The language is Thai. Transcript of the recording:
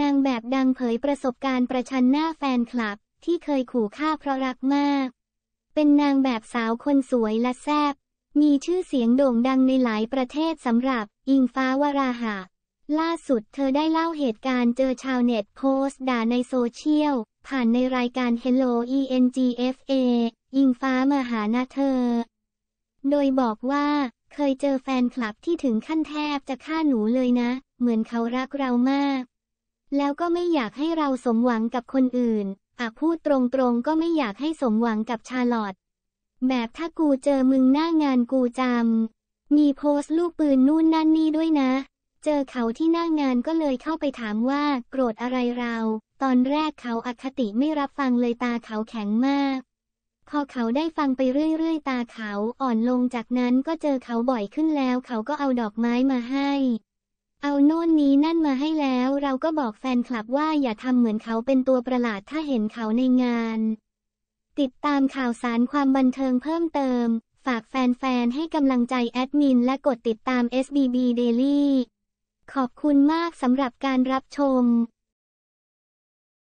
นางแบบดังเผยประสบการณ์ประชันหน้าแฟนคลับที่เคยขู่ฆ่าเพราะรักมาก เป็นนางแบบสาวคนสวยและแซบ มีชื่อเสียงโด่งดังในหลายประเทศสำหรับอิงฟ้าวราหะ ล่าสุดเธอได้เล่าเหตุการณ์เจอชาวเน็ตโพสต์ด่าในโซเชียลผ่านในรายการ Hello ENGFA อิงฟ้ามาหาหน้าเธอ โดยบอกว่าเคยเจอแฟนคลับที่ถึงขั้นแทบจะฆ่าหนูเลยนะ เหมือนเขารักเรามากแล้วก็ไม่อยากให้เราสมหวังกับคนอื่นอะพูดตรงๆก็ไม่อยากให้สมหวังกับชาลอตแบบถ้ากูเจอมึงหน้างานกูจำมีโพสต์ลูกปืนนู่นนั่นนี่ด้วยนะ เจอเขาที่หน้างานก็เลยเข้าไปถามว่า โกรธอะไรเรา ตอนแรกเขาอคติไม่รับฟังเลยตาเขาแข็งมาก พอเขาได้ฟังไปเรื่อยๆ ตาเขาอ่อนลงจากนั้นก็เจอเขาบ่อยขึ้นแล้วเขาก็เอาดอกไม้มาให้ั่นมาให้แล้วเราก็บอกแฟนคลับว่าอย่าทำเหมือนเขาเป็นตัวประหลาดถ้าเห็นเขาในงาน ติดตามข่าวสารความบันเทิงเพิ่มเติม ฝากแฟนๆให้กำลังใจแอดมินและกดติดตาม SBB Daily ขอบคุณมากสำหรับการรับชม